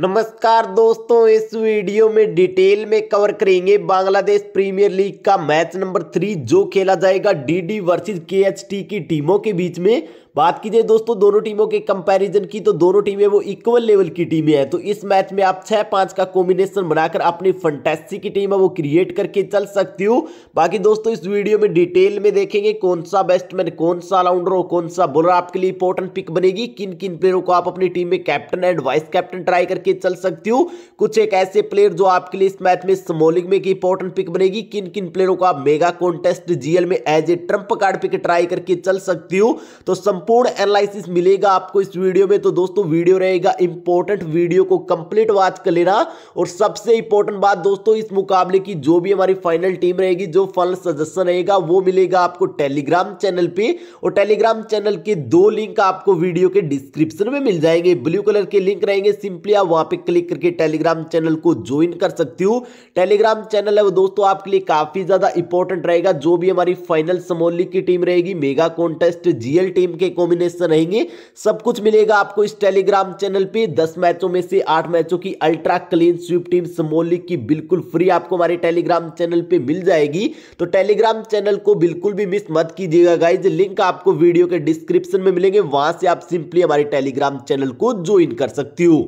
नमस्कार दोस्तों इस वीडियो में डिटेल में कवर करेंगे बांग्लादेश प्रीमियर लीग का मैच नंबर थ्री जो खेला जाएगा डीडी वर्सेस केएचटी की टीमों के बीच में बात कीजिए दोस्तों दोनों टीमों के कंपैरिजन की तो दोनों टीमें वो इक्वल लेवल की टीमें हैं तो इस मैच में आप छह पांच का कॉम्बिनेशन बनाकर अपनी फंटेसी की टीम है वो क्रिएट करके चल सकती हूँ बाकी दोस्तों इस वीडियो में डिटेल में देखेंगे कौन सा बेस्टमैन कौन सा ऑलराउंडर हो कौन सा बोलर आपके लिए इंपॉर्टेंट पिक बनेगी किन किन प्लेयरों को आप अपनी टीम में captain and vice captain try करके चल सकती हूँ कुछ एक ऐसे प्लेयर जो आपके लिए इस मैच में स्मोलिंग में एक इंपॉर्टेंट पिक बनेगी किन किन प्लेयरों को आप मेगा कॉन्टेस्ट जीएल में as a trump card pick try करके चल सकती हूँ तो संपूर्ण संपूर्ण एनालिसिस मिलेगा आपको इस वीडियो में तो दोस्तों वीडियो रहेगा इंपॉर्टेंट वीडियो को कंप्लीट वॉच कर लेना और सबसे इंपॉर्टेंट बात दोस्तों इस मुकाबले की जो भी हमारी फाइनल टीम रहेगी जो फल सजेशन रहेगा वो मिलेगा आपको टेलीग्राम चैनल पे और टेलीग्राम चैनल के दो लिंक आपको वीडियो के डिस्क्रिप्शन में मिल जाएंगे ब्लू कलर के लिंक रहेंगे सिंपली आप वहां पर क्लिक करके टेलीग्राम चैनल को ज्वाइन कर सकती हूँ टेलीग्राम चैनल है वो दोस्तों आपके लिए काफी ज्यादा इंपॉर्टेंट रहेगा जो भी हमारी फाइनल समोली की टीम रहेगी मेगा कॉन्टेस्ट जीएल टीम के कॉम्बिनेशन रहेंगे सब कुछ मिलेगा आपको इस टेलीग्राम चैनल पे दस मैचों में से आठ मैचों की अल्ट्रा क्लीन स्वीप टीम समोल की बिल्कुल फ्री आपको हमारे टेलीग्राम चैनल पे मिल जाएगी तो टेलीग्राम चैनल को बिल्कुल भी मिस मत कीजिएगा गाइज लिंक आपको वीडियो के डिस्क्रिप्शन में मिलेंगे वहां से आप सिंपली हमारे टेलीग्राम चैनल को ज्वाइन कर सकती हो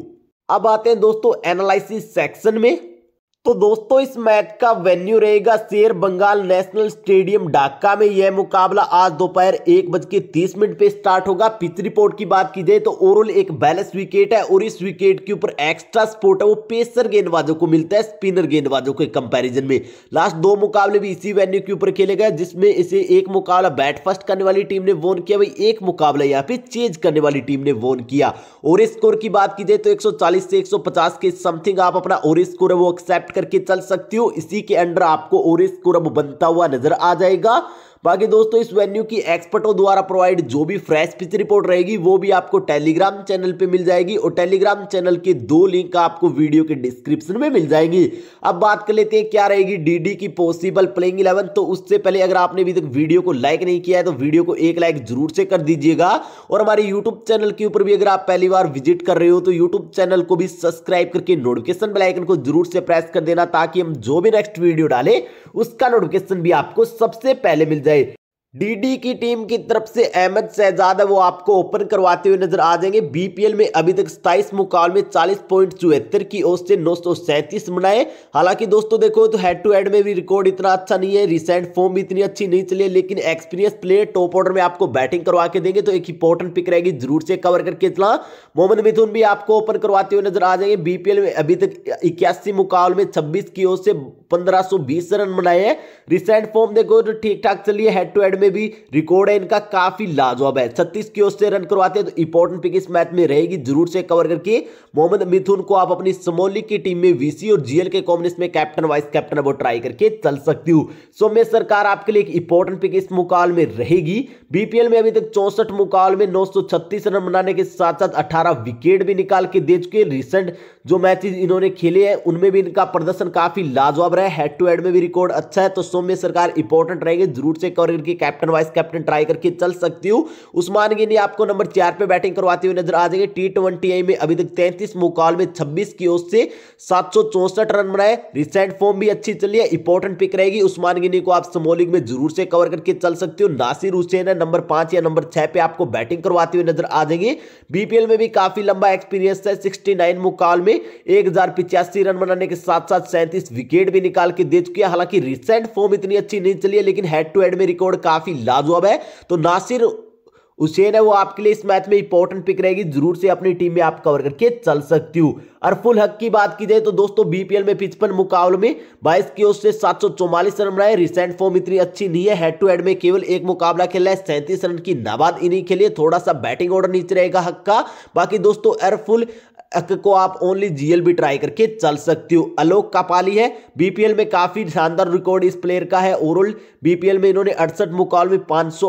अब आते हैं दोस्तों एनालिसिस सेक्शन में तो दोस्तों इस मैच का वेन्यू रहेगा शेर बंगाल नेशनल स्टेडियम ढाका में यह मुकाबला आज दोपहर एक बज के तीस मिनट पे स्टार्ट होगा पिच रिपोर्ट की बात की जाए तो ओवरऑल एक बैलेंस विकेट है और इस विकेट के ऊपर एक्स्ट्रा स्पोर्ट है वो पेसर गेंदबाजों को मिलता है स्पिनर गेंदबाजों के कंपैरिजन में लास्ट दो मुकाबले भी इसी वेन्यू के ऊपर खेले गए जिसमें इसे एक मुकाबला बैट फर्स्ट करने वाली टीम ने वोन किया वही एक मुकाबला यहाँ पे चेंज करने वाली टीम ने वोन किया और स्कोर की बात की जाए तो एक से एक के समथिंग आप अपना और स्कोर है वो एक्सेप्ट करके चल सकते हो इसी के अंडर आपको ओरिस कुरब बनता हुआ नजर आ जाएगा बाकी दोस्तों इस वेन्यू की एक्सपर्टों द्वारा प्रोवाइड जो भी फ्रेश पिच रिपोर्ट रहेगी वो भी आपको टेलीग्राम चैनल पे मिल जाएगी और टेलीग्राम चैनल के दो लिंक आपको वीडियो के डिस्क्रिप्शन में मिल जाएंगी अब बात कर लेते हैं क्या रहेगी डीडी की पॉसिबल प्लेइंग इलेवन तो उससे पहले अगर आपने अभी तक वीडियो को लाइक नहीं किया है तो वीडियो को एक लाइक जरूर से कर दीजिएगा और हमारे यूट्यूब चैनल के ऊपर भी अगर आप पहली बार विजिट कर रहे हो तो यूट्यूब चैनल को भी सब्सक्राइब करके नोटिफिकेशन बेलाइकन को जरूर से प्रेस कर देना ताकि हम जो भी नेक्स्ट वीडियो डालें उसका नोटिफिकेशन भी आपको सबसे पहले मिल जाए day डीडी की टीम की तरफ से अहमद शहजादा वो आपको ओपन करवाते हुए नजर आ जाएंगे बीपीएल में अभी तक सताइस मुकाबले में पॉइंट चौहत्तर की ओर से नौ सौ सैंतीस बनाए हालांकि दोस्तों देखो तो हेड टू हेड में भी रिकॉर्ड इतना अच्छा नहीं है रिसेंट फॉर्म भी इतनी अच्छी नहीं चली है लेकिन एक्सपीरियंस प्लेयर टॉप ऑर्डर में आपको बैटिंग करवा के देंगे तो एक इंपॉर्टेंट पिक रहेगी जरूर से कवर करके चला मोहम्मद मिथुन भी आपको ओपन करवाते हुए नजर आ जाएंगे बीपीएल में अभी तक इक्यासी मुकाबले में छब्बीस की ओर से पंद्रह रन बनाए हैं रिसेंट फॉर्म देखो तो ठीक ठाक चलिए हेड टू हेड में भी रिकॉर्ड है इनका काफी लाजवाब है छत्तीस की ओर से रन करवाते हैं तो इंपॉर्टेंट पिक इस मैच में रहेगी जरूर से कवर करके मोहम्मद मिथुन को आप अपनी समोली की टीम में वीसी और जीएल के कॉम्बिनेशन में कैप्टन वाइस कैप्टन वो ट्राई करके चल सकती हूँ सौम्य सरकार आपके लिए एक इंपॉर्टेंट पिक इस मुकाल में रहेगी बीपीएल में अभी तक चौसठ मुकाल में 936 रन बनाने के साथ साथ अठारह विकेट भी निकाल के दे चुके रिसेंट जो मैच इन्होंने खेले हैं उनमें भी इनका प्रदर्शन काफी लाजवाब रहा है हेड टू हेड में भी रिकॉर्ड अच्छा है तो सौम्य सरकार इंपॉर्टेंट रहेगी जरूर से कवर करके कैप्टन वाइस कैप्टन ट्राई करके चल सकती हूँ उस्मान गिनी आपको नंबर चार पे बैटिंग करवाते हुए नजर आ जाएंगे टी ट्वेंटी में अभी तक तैंतीस मुकाल में छब्बीस की ओर से सात रन बनाए रिसेंट फॉर्म भी अच्छी चली है इंपॉर्टेंट पिक रहेगी उस्मान गिनी को आप समोलिंग में जरूर से कवर करके चल सकती हूँ नासिर हुसैन है नंबर पांच या नंबर छह पे आपको बैटिंग करवाते हुए नजर आ जाएंगे बीपीएल में भी काफी लंबा एक्सपीरियंस है सिक्सटी मुकाल में एक रन बनाने के साथ साथ सैंतीस विकेट भी निकाल के दे चुकी है हालांकि रिसेंट फॉर्म इतनी अच्छी नहीं चली है लेकिन हेड टू हेड में रिकॉर्ड काफी काफ़ी लाजवाब है तो ना सिर्फ उसे ना वो आपके लिए इस मैच में इंपॉर्टेंट पिक रहेगी जरूर से अपनी टीम में आप कवर करके चल सकती हो और फुल हक की बात की जाए तो दोस्तों बीपीएल में पिचपन मुकाबले में बाईस की ओर से सात सौ चौवालीस रन बनाए रिसेंट फॉर्म इतनी अच्छी नहीं है हेड टू हेड में केवल एक मुकाबला खेला है सैंतीस रन की नाबाद इन्हीं के लिए थोड़ा सा बैटिंग ऑर्डर नीचे रहेगा हक का बाकी दोस्तों एयरफुल अक को आप ओनली जीएल भी ट्राई करके चल सकती हो अलोक कापाली है बीपीएल में काफी शानदार रिकॉर्ड इस प्लेयर का है ओवरऑल बीपीएल में इन्होंने अड़सठ मुकाबले में पांच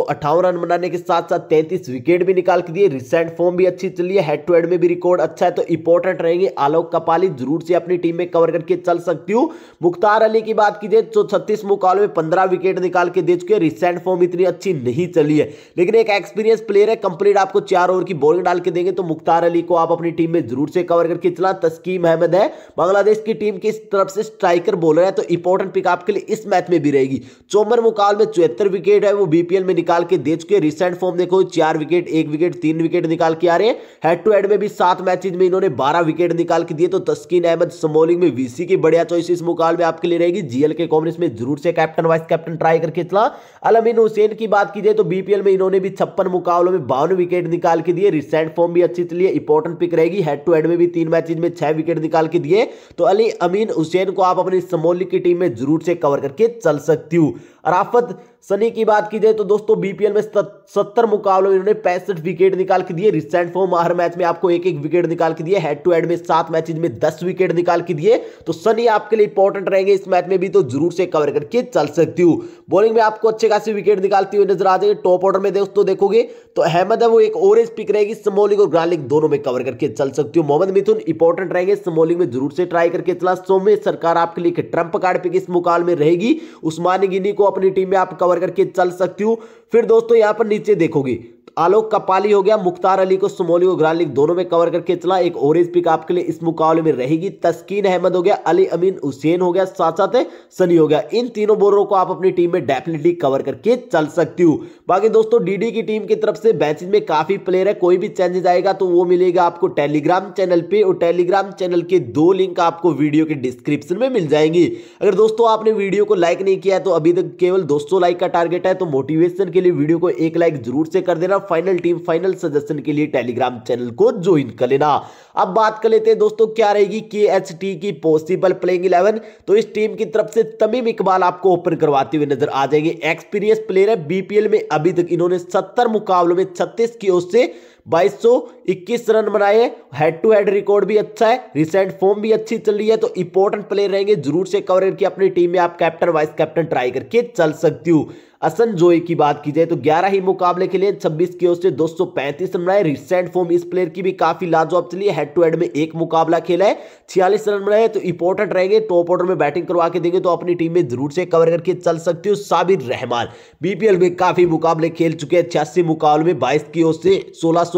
रन बनाने के साथ साथ तैंतीस विकेट भी निकाल के दिए रिसेंट फॉर्म भी अच्छी चली है हेड टू हेड में भी रिकॉर्ड अच्छा है तो इंपॉर्टेंट रहेंगे आलोक कपाली जरूर से अपनी टीम में कवर करके चल सकती हूँ मुख्तार अली की बात की जाए तो छत्तीस मुकाल में पंद्रह विकेट निकाल के दे चुके हैं रिसेंट फॉर्म इतनी अच्छी नहीं चली है लेकिन एक एक्सपीरियंस प्लेयर है कंप्लीट आपको चार ओवर की बॉलिंग डाल के देंगे तो मुख्तार अली को आप अपनी टीम में जरूर से कवर करके चला तस्कीम अहमद है बांग्लादेश की टीम की तरफ से स्ट्राइकर बॉलर है तो इंपॉर्टेंट पिक आपके लिए इस मैच में भी रहेगी चौमर मुकाल में चौहत्तर विकेट है वो बीपीएल में निकाल के दे चुके रिसेंट फॉर्म देखो चार विकेट एक विकेट तीन विकेट निकाल के आ रहे हैंड टू हेड में भी सात मैचेज में इन्होंने बारह विकेट निकाल के दिए तो तस्कीन अहमद समोलिंग में वीसी की बढ़िया चॉइस इस मुकाबले आपके लिए रहेगी जीएल के कांग्रेस में जरूर से कैप्टन वाइस कैप्टन ट्राई करके चला अलमिन हुसैन की बात की जाए तो बीपीएल में इन्होंने भी छप्पन मुकाबलों में बावन विकेट निकाल के दिए रिसेंट फॉर्म भी अच्छी चलिए इंपॉर्टेंट पिक रहेगी हेड टू हेड में भी तीन मैचेज में छह विकेट निकाल के दिए तो अली अमीन हुसैन को आप अपनी समोलिंग की टीम में जरूर से कवर करके चल सकती हूँ राफत सनी की बात की जाए तो दोस्तों बीपीएल में सत्तर मुकाबलों में इन्होंने पैंसठ विकेट निकाल के दिए रिसेंट फॉर्म हर मैच में आपको एक एक विकेट निकाल के दिए हेड टू हेड में सात मैचेज में दस विकेट निकाल के दिए तो सनी आपके लिए इंपॉर्टेंट रहेंगे इस मैच में भी तो जरूर से कवर करके चल सकती हूँ बॉलिंग में आपको अच्छे खासी विकेट निकालती हुई नजर आ जाएगी टॉप ऑर्डर में दोस्तों देखोगे तो अहमद है वो एक ओवरेज पिक रहेगी समोलिंग और ग्रालिंग दोनों में कवर करके चल सकती हूँ मोहम्मद मिथुन इंपॉर्टेंट रहेंगे समोलिंग में जरूर से ट्राई करके चला सोमे सरकार आपके लिए ट्रंप कार्ड पिक इस मुकाबले में रहेगी उस्मान गिनी को अपनी टीम में आप कवर करके चल सकती हूँ फिर दोस्तों यहाँ पर नीचे देखोगे आलोक कपाली हो गया मुख्तार अली को सुमोली को ग्रालिक दोनों में कवर करके चला एक ओरेज पिक आपके लिए इस मुकाबले में रहेगी तस्कीन अहमद हो गया अली अमीन हुसैन हो गया साथ साथ सनी हो गया इन तीनों बोलरों को आप अपनी टीम में डेफिनेटली कवर करके चल सकती हो बाकी दोस्तों डीडी की टीम की तरफ से बैचिज में काफी प्लेयर है कोई भी चेंजेज आएगा तो वो मिलेगा आपको टेलीग्राम चैनल पर और टेलीग्राम चैनल के दो लिंक आपको वीडियो के डिस्क्रिप्शन में मिल जाएंगी अगर दोस्तों आपने वीडियो को लाइक नहीं किया है तो अभी तक केवल दोस्तों लाइक का टारगेट है तो मोटिवेशन के लिए वीडियो को एक लाइक जरूर से कर देना फाइनल टीम फाइनल सजेशन के लिए टेलीग्राम चैनल को ज्वाइन कर लेना अब बात कर लेते हैं दोस्तों क्या रहेगी के एच टी की पॉसिबल प्लेइंग इलेवन तो इस टीम की तरफ से तमीम इकबाल आपको ओपन करवाते हुए नजर आ जाएंगे एक्सपीरियंस प्लेयर है बीपीएल में अभी तक इन्होंने सत्तर मुकाबलों में छत्तीस की ओर से बाईस रन बनाए हेड टू हेड रिकॉर्ड भी अच्छा है रिसेंट फॉर्म भी अच्छी चल रही है तो इंपॉर्टेंट प्लेयर रहेंगे जरूर से कवर करके अपनी टीम में आप कैप्टन वाइस कैप्टन ट्राई करके चल सकती हूँ असन जोई की बात की जाए तो 11 ही मुकाबले के लिए 26 की ओर से 235 रन बनाए रिसेंट फॉर्म इस प्लेयर की भी काफी लाजवाब चली है हेड टू हेड में एक मुकाबला खेला है छियालीस रन बनाए तो इंपॉर्टेंट रहेंगे टॉप ऑर्डर में बैटिंग करवा के देंगे तो अपनी टीम में जरूर से कवर करके चल सकते हो साबिर रहमान बीपीएल में काफी मुकाबले खेल चुके हैं छियासी मुकाबले में बाईस की ओर से सोलह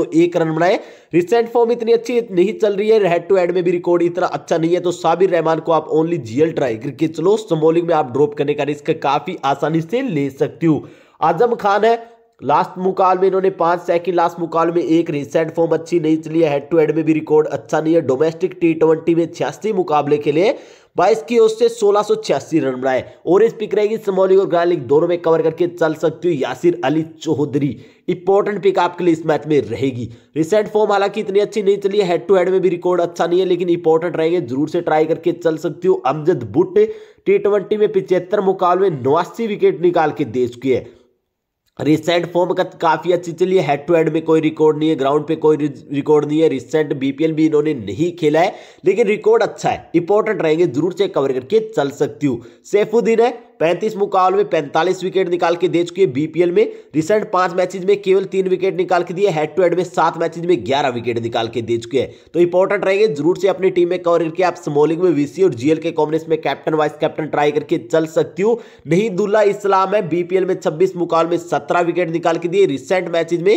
रन बनाए रिसेंट फॉर्म इतनी अच्छी नहीं चल रही है हेड टू हेड में भी रिकॉर्ड इतना अच्छा नहीं है तो साबिर रहमान को आप ओनली जीएल ट्राई करके चलो सम्बोलिंग में आप ड्रॉप करने का रिस्क काफी आसानी से ले सकते हो आजम खान है लास्ट मुकाल में इन्होंने पांच सेकंड लास्ट मुकाल में एक रिसेंट फॉर्म अच्छी नहीं चली है हेड टू हेड में भी रिकॉर्ड अच्छा नहीं है डोमेस्टिक टी ट्वेंटी में छियासी मुकाबले के लिए बाईस की ओर से सोलह रन बनाए और इस पिक रहेगी समोली और गार्लिक दोनों में कवर करके चल सकती हूँ यासिर अली चौधरी इंपॉर्टेंट पिक आपके लिए इस मैच में रहेगी रिसेंट फॉर्म हालांकि इतनी अच्छी नहीं चली है हेड टू हेड में भी रिकॉर्ड अच्छा नहीं है लेकिन इंपॉर्टेंट रहेंगे जरूर से ट्राई करके चल सकती हूँ अमजद बुट टी में पिछहत्तर मुकाबले नवासी विकेट निकाल के दे चुकी है रिसेंट फॉर्म का काफ़ी अच्छी चली है हेड टू हेड में कोई रिकॉर्ड नहीं है ग्राउंड पे कोई रिकॉर्ड नहीं है रिसेंट बीपीएल भी इन्होंने नहीं खेला है लेकिन रिकॉर्ड अच्छा है इंपॉर्टेंट रहेंगे जरूर चेक कवर करके चल सकती हूँ सैफुद्दीन है पैंतीस मुकाबले में पैंतालीस विकेट निकाल के दे चुकी है बीपीएल में रिसेंट पांच मैचेज में केवल तीन विकेट निकाल के दिए हेड टू हेड में सात मैचेज में ग्यारह विकेट निकाल के दे चुके हैं तो इंपॉर्टेंट रहेंगे जरूर से अपनी टीम में कवर करके आप स्मोलिंग में वीसी और जीएल के कॉम्बिनेशन में कैप्टन वाइस कैप्टन ट्राई करके चल सकती हूँ नहीं दुल्ला इस्लाम है बीपीएल में छब्बीस मुकाबले में सत्रह विकेट निकाल के दिए रिसेंट मैचेज में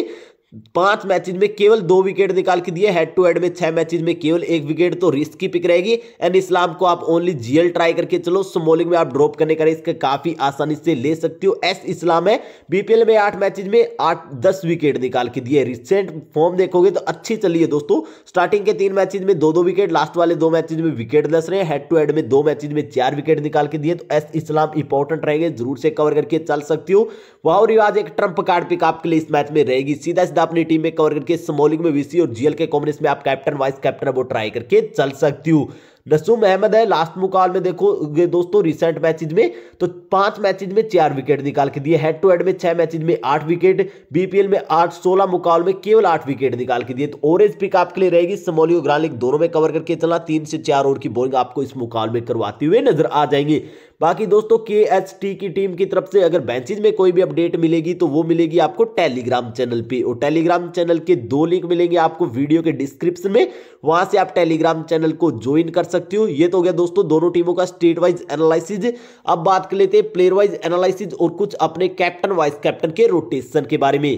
पांच मैचेज में केवल दो विकेट निकाल के दिए हेड टू हेड में छह मैचेज में केवल एक विकेट तो रिस्क की पिक रहेगी एंड इस्लाम को आप ओनली जीएल ट्राई करके चलो स्मोलिंग में आप ड्रॉप करने का रिस्क काफी आसानी से ले सकते हो एस इस्लाम है बीपीएल में आठ मैचेज में आठ दस विकेट निकाल के दिए रिसेंट फॉर्म देखोगे तो अच्छी चली है दोस्तों स्टार्टिंग के तीन मैचेज में दो दो विकेट लास्ट वाले दो मैचेज में विकेट दस रहे हेड टू हेड में दो मैचेज में चार विकेट निकाल के दिए तो एस इस्लाम इंपॉर्टेंट रहेंगे जरूर से कवर करके चल सकती हो वाह रिवाज एक ट्रंप कार्ड पिक आपके लिए इस मैच में रहेगी सीधा सीधा अपनी टीम में कवर करके स्मॉलिंग में वीसी और जीएल के कॉम्बिनेशन में आप कैप्टन वाइस कैप्टन वो ट्राई करके चल सकती हूँ रसूम अहमद है लास्ट मुकाल में देखो दोस्तों रिसेंट मैचेज में तो पांच मैचेज में चार विकेट निकाल के दिए हेड टू हेड में छह मैचेज में आठ विकेट बीपीएल में आठ सोलह मुकाल में केवल आठ विकेट निकाल के दिए तो ओवरेज पिक आपके लिए रहेगी समोली और ग्रालिक दोनों में कवर करके चला तीन से चार ओवर की बॉलिंग आपको इस मुकाबले में करवाती हुए नजर आ जाएंगे बाकी दोस्तों के एच टी की टीम की तरफ से अगर बैचेज में कोई भी अपडेट मिलेगी तो वो मिलेगी आपको टेलीग्राम चैनल पे और टेलीग्राम चैनल के दो लिंक मिलेंगे आपको वीडियो के डिस्क्रिप्शन में वहां से आप टेलीग्राम चैनल को ज्वाइन कर सकते सकती हो ये तो हो गया दोस्तों दोनों टीमों का स्टेट वाइज एनालिसिस अब बात कर लेते हैं प्लेयर वाइज एनालिसिस और कुछ अपने कैप्टन वाइस कैप्टन के रोटेशन के बारे में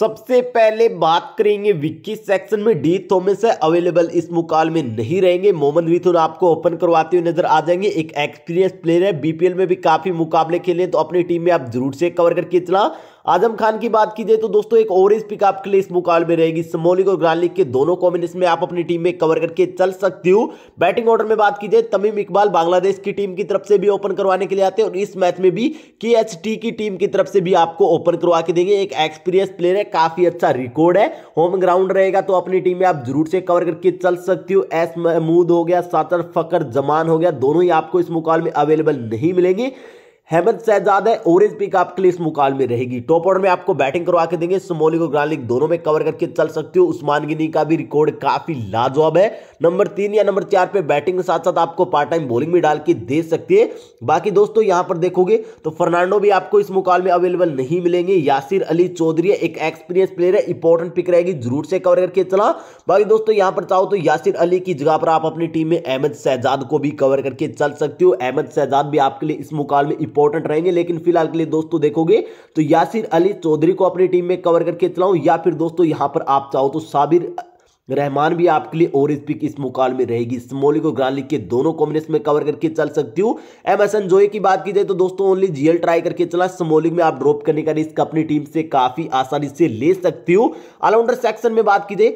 सबसे पहले बात करेंगे विक्की सेक्शन में डी थॉमस है अवेलेबल इस मुकाल में नहीं रहेंगे मोहम्मद मिथुन आपको ओपन करवाते हुए नजर आ जाएंगे एक एक्सपीरियंस प्लेयर है बीपीएल में भी काफी मुकाबले खेले तो अपनी टीम में आप जरूर से कवर करके चला आजम खान की बात की जाए तो दोस्तों एक ओवरेज पिकअप के लिए इस मुकाबले में रहेगी समोलिक और ग्रांड लीग के दोनों कॉम्बिनेशन में आप अपनी टीम में कवर करके चल सकती हो बैटिंग ऑर्डर में बात की जाए तमीम इकबाल बांग्लादेश की टीम की तरफ से भी ओपन करवाने के लिए आते हैं और इस मैच में भी के की टीम की तरफ से भी आपको ओपन करवा के देंगे एक एक्सपीरियंस प्लेयर है काफी अच्छा रिकॉर्ड है होम ग्राउंड रहेगा तो अपनी टीम में आप जरूर से कवर करके चल सकती हो एस महमूद हो गया सातर फकर जमान हो गया दोनों ही आपको इस मुकाबले में अवेलेबल नहीं मिलेंगे हेमंत शहजाद है ओरेज पिक आपके लिए इस मुकाल में रहेगी टॉप ऑर्डर में आपको बैटिंग करवा के देंगे सुमोलिक और ग्रांड दोनों में कवर करके चल सकते हो उस्मान गिनी का भी रिकॉर्ड काफी लाजवाब है नंबर तीन या नंबर चार पे बैटिंग के साथ साथ आपको पार्ट टाइम बॉलिंग भी डाल के दे सकती है बाकी दोस्तों यहां पर देखोगे तो फर्नांडो भी आपको इस मुकाल में अवेलेबल नहीं मिलेंगे यासिर अली चौधरी एक एक्सपीरियंस प्लेयर है इंपॉर्टेंट पिक रहेगी जरूर से कवर करके चला बाकी दोस्तों यहां पर चाहो तो यासिर अली की जगह पर आप अपनी टीम में अहमद शहजाद को भी कवर करके चल सकते हो अहमद शहजाद भी आपके लिए इस मुकाल में इंपॉर्टेंट रहेंगे लेकिन फिलहाल के लिए दोस्तों देखोगे तो यासिर अली चौधरी को अपनी टीम में कवर करके चलाऊं या फिर दोस्तों यहां पर आप चाहो तो साबिर रहमान भी आपके लिए और स्पीक इस मुकाल में रहेगी स्मोलिक और ग्रांड लीग के दोनों कॉम्बिनेशन में कवर करके चल सकती हूँ एम एस एन जोए की बात की जाए तो दोस्तों ओनली जीएल ट्राई करके चला स्मोलिक में आप ड्रॉप करने का रिस्क अपनी टीम से काफी आसानी से ले सकती हूँ ऑलराउंडर सेक्शन में बात की जाए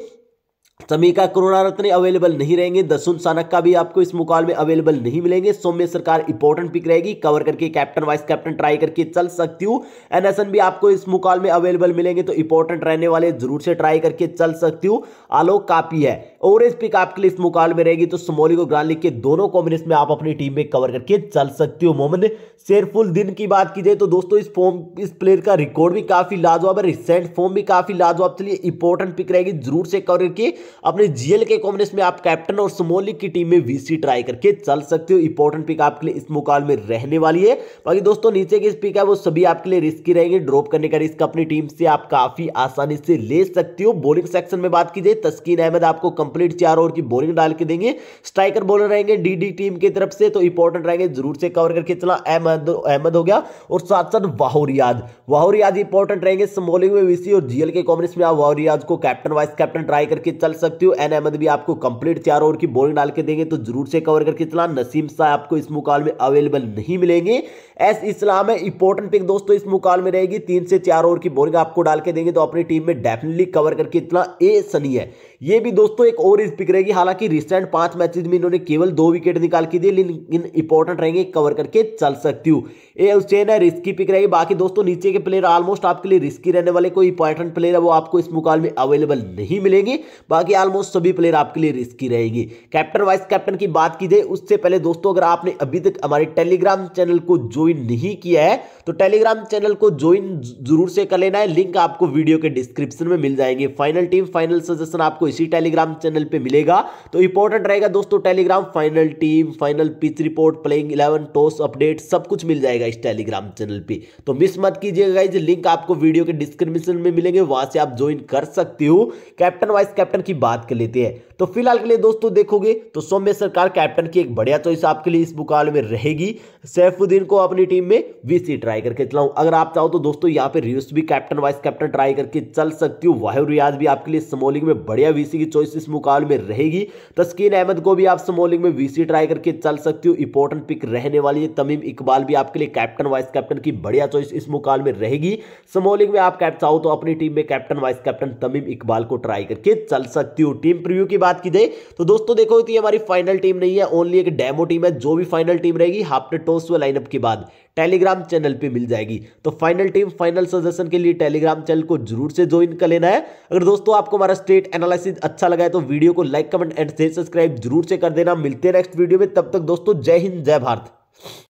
समीका करुणारत्न अवेलेबल नहीं रहेंगे दसुन सानक का भी आपको इस मुकाल में अवेलेबल नहीं मिलेंगे सौम्य सरकार इंपॉर्टेंट पिक रहेगी कवर करके कैप्टन वाइस कैप्टन ट्राई करके चल सकती हूँ एनएसएन भी आपको इस मुकाल में अवेलेबल मिलेंगे तो इंपॉर्टेंट रहने वाले जरूर से ट्राई करके चल सकती हूँ आलोक कापी है ओरेज पिक आपके लिए इस मुकाल में रहेगी तो सुमोली को ग्रांड लिख के दोनों कॉम्बिनेशन में आप अपनी टीम में कवर करके चल सकती हो मोहम्मद शेरफुल दिन की बात की जाए तो दोस्तों इस फॉर्म इस प्लेयर का रिकॉर्ड भी काफी लाजवाब है रिसेंट फॉर्म भी काफी लाजवाब चलिए इंपॉर्टेंट पिक रहेगी जरूर से कवर करके अपने जीएल के कॉम्बिनेशन में आप कैप्टन और सुमोलिक की टीम में वीसी ट्राई करके चल सकते हो इंपॉर्टेंट पिक आपके लिए इस मुकाल में रहने वाली है बाकी दोस्तों नीचे की पिक है वो सभी आपके लिए रिस्की रहेंगे ड्रॉप करने का रिस्क अपनी टीम से आप काफी आसानी से ले सकते हो बोलिंग सेक्शन में बात की जाए तस्कीन अहमद आपको कंप्लीट चार ओवर की बोलिंग डाल के देंगे स्ट्राइकर बॉलर रहेंगे डीडी टीम की तरफ से तो इंपॉर्टेंट रहेंगे जरूर से कवर करके चला अहमद अहमद हो गया और साथ साथ वाहुर याद वाहुर याद इंपॉर्टेंट रहेंगे सुमोलिंग में वीसी और जीएल के कॉम्बिनेशन में आप वाहुर याद को कैप्टन वाइस कैप्टन ट्राई करके चल सकते हो एन अहमद भी आपको कंप्लीट चार ओवर की बॉलिंग डाल के देंगे तो जरूर से कवर करके चला नसीम शाह आपको इस मुकाबले में अवेलेबल नहीं मिलेंगे एस इस्लाम है इंपॉर्टेंट पिक दोस्तों इस मुकाबले में रहेगी तीन से चार ओवर की बॉलिंग आपको डाल के देंगे तो अपनी टीम में डेफिनेटली कवर करके इतना ए सनी है ये भी दोस्तों एक ओवर पिक रहेगी हालांकि रिसेंट पांच मैचेज में इन्होंने केवल दो विकेट निकाल के दिए लेकिन इंपॉर्टेंट रहेंगे कवर करके चल सकती हूँ ए हुसैन है रिस्की पिक रहेगी बाकी दोस्तों नीचे के प्लेयर ऑलमोस्ट आपके लिए रिस्की रहने वाले कोई इंपॉर्टेंट प्लेयर है वो आपको इस मुकाबले में अवेलेबल नहीं मिलेंगे बाकी बाकी ऑलमोस्ट सभी प्लेयर आपके लिए रिस्की रहेगी कैप्टन वाइस कैप्टन की बात की जाए उससे पहले दोस्तों अगर आपने अभी तक हमारे टेलीग्राम चैनल को ज्वाइन नहीं किया है तो टेलीग्राम चैनल को ज्वाइन जरूर से कर लेना है लिंक आपको वीडियो के डिस्क्रिप्शन में मिल जाएंगे फाइनल टीम फाइनल सजेशन आपको इसी टेलीग्राम चैनल पर मिलेगा तो इंपॉर्टेंट रहेगा दोस्तों Telegram final team final pitch report playing eleven toss update सब कुछ मिल जाएगा इस टेलीग्राम चैनल पर तो मिस मत कीजिएगा लिंक आपको वीडियो के डिस्क्रिप्शन में मिलेंगे वहां से आप ज्वाइन कर सकते हो कैप्टन वाइस कैप्टन की बात कर लेते हैं तो फिलहाल के लिए दोस्तों देखोगे तो सौम्य सरकार कैप्टन की एक बढ़िया चॉइस आपके लिए इस मुकाबले में रहेगी सैफुद्दीन को अपनी टीम में वीसी ट्राई करके चलाऊं अगर आप चाहो तो दोस्तों यहाँ पे रियूस भी कैप्टन वाइस कैप्टन ट्राई करके चल सकती हूँ वाहिर रियाज भी आपके लिए समोलिंग में बढ़िया वीसी की चॉइस इस मुकाबले में रहेगी तस्कीन अहमद को भी आप समोलिंग में वीसी ट्राई करके चल सकती हूँ इंपॉर्टेंट पिक रहने वाली है तमीम इकबाल भी आपके लिए कैप्टन वाइस कैप्टन की बढ़िया चॉइस इस मुकाबले में रहेगी समोलिंग में आप चाहो तो अपनी टीम में captain vice captain Tamim Iqbal को ट्राई करके चल सकते सकती हूँ टीम प्रीव्यू की बात की जाए तो दोस्तों देखो तो ये हमारी फाइनल टीम नहीं है ओनली एक डेमो टीम है जो भी फाइनल टीम रहेगी हाफ्टर टॉस व लाइनअप के बाद टेलीग्राम चैनल पे मिल जाएगी तो फाइनल टीम फाइनल सजेशन के लिए टेलीग्राम चैनल को जरूर से ज्वाइन कर लेना है अगर दोस्तों आपको हमारा स्टेट एनालिसिस अच्छा लगा है तो वीडियो को लाइक कमेंट एंड सब्सक्राइब जरूर से कर देना मिलते हैं नेक्स्ट वीडियो में तब तक दोस्तों जय हिंद जय भारत